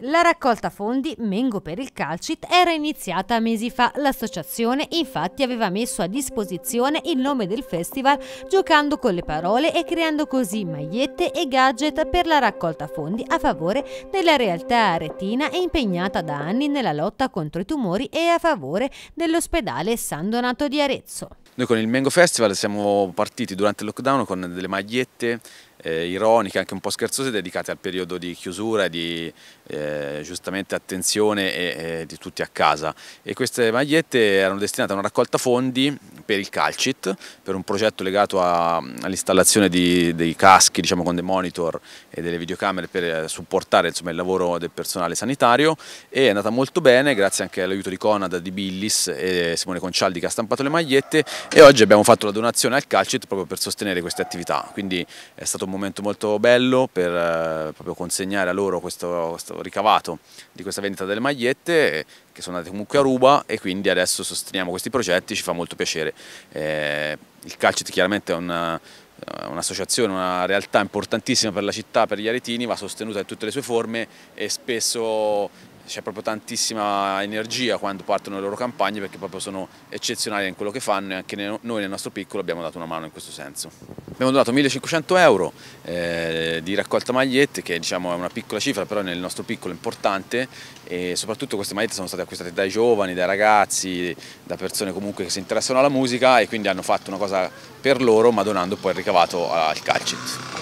La raccolta fondi Mengo per il Calcit era iniziata mesi fa. L'associazione infatti aveva messo a disposizione il nome del festival giocando con le parole e creando così magliette e gadget per la raccolta fondi a favore della realtà aretina e impegnata da anni nella lotta contro i tumori e a favore dell'ospedale San Donato di Arezzo. Noi con il Mango Festival siamo partiti durante il lockdown con delle magliette eh, ironiche, anche un po' scherzose, dedicate al periodo di chiusura e di eh, giustamente attenzione e, e eh, di tutti a casa. E queste magliette erano destinate a una raccolta fondi per il Calcit, per un progetto legato all'installazione dei caschi diciamo, con dei monitor e delle videocamere per eh, supportare insomma, il lavoro del personale sanitario e è andata molto bene grazie anche all'aiuto di Conad, di Billis e Simone Concialdi che ha stampato le magliette e oggi abbiamo fatto la donazione al Calcit proprio per sostenere queste attività, quindi è stato un momento molto bello per eh, proprio consegnare a loro questo, questo ricavato di questa vendita delle magliette che sono andate comunque a ruba e quindi adesso sosteniamo questi progetti, ci fa molto piacere. Eh, il Calcit chiaramente è eh, un'associazione, un una realtà importantissima per la città, per gli aretini, va sostenuta in tutte le sue forme e spesso c'è proprio tantissima energia quando partono le loro campagne perché proprio sono eccezionali in quello che fanno e anche noi nel nostro piccolo abbiamo dato una mano in questo senso. Abbiamo donato 1500 euro eh, di raccolta magliette che diciamo è una piccola cifra però nel nostro piccolo è importante e soprattutto queste magliette sono state acquistate dai giovani, dai ragazzi, da persone comunque che si interessano alla musica e quindi hanno fatto una cosa per loro ma donando poi il ricavato al calcio.